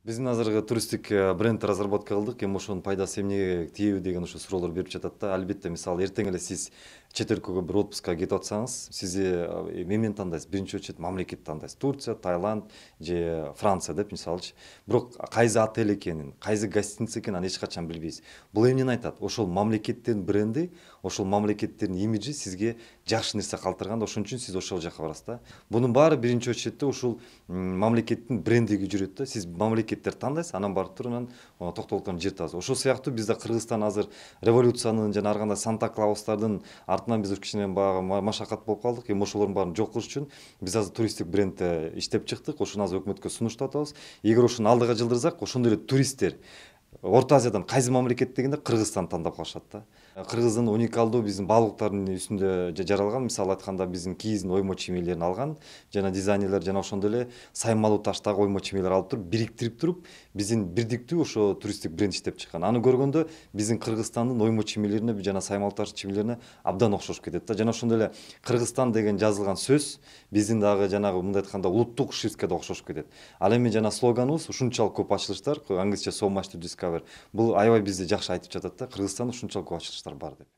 біздің азырғы туристтик бренд разработка кылдык эми ошонун пайдасы эмнеге тиеби деген ошо суроолор берип жатат да албетте мисалы эртең эле сиз чет өлкөгө бир отпускка кетип атсаңыз сизди эмнени тандайсыз биринчи очередь мамлекетти тандайсыз турция тайланд же франция деп мисалычы бирок кайсы отель экенин кайсы гостиница экенин аны эч качан билбейсиз бул эмнени айтат ошол мамлекеттин бренди ошол мамлекеттин имиджи сизге жакшы нерсе калтырган ошон үчүн сиз ошол жака барасыз да бунун баары биринчи очередте ушул мамлекеттин брендиги жүрөт да сиз мамлекет мемлекеттерді таңдайсыз анан барып туруп анан токтолуктан жыртабыз ошол сыяктуу бизде кыргызстан азыр революциянын жана ар кандай санта клаустардын артынан биз кичине баягы машакат болуп калдык эми ошолордун баарын жок кылыш үчүн биз азыр туристтик брендди иштеп чыктык ошону азыр өкмөткө атабыз эгер ошону алдыга жылдырсак ошондой эле туристтер орта азиядан қайсы мемлекет дегенде қырғызстанды таңдап қалышады да ә, қырғыздың уникалдуу біздің балықтардың үстінде жаралған мисалы айтқанда біздің киіздің оймо чиймелерин алған жана дизайнерлер жана ошондой эле саймалуу таштагы оймо чемелер алып туруп бириктирип туруп биздин бирдиктүү ошо туристтик бренд иштеп чыккан аны көргөндө биздин кыргызстандын оймо чиймелерине жана саймалуу таш абдан окшошуп кетет да жана ошондой эле кыргызстан деген жазылган сөз биздин дагы жанагы мындай айтканда улуттук шрифтке да окшошуп кетет ал эми жана слоганыбыз ушунчалык көп ачылыштар англисче so much to discover Бұл бул аябай бизди жакшы айтып жатат да кыргызстанда ушунчалык барды. бар деп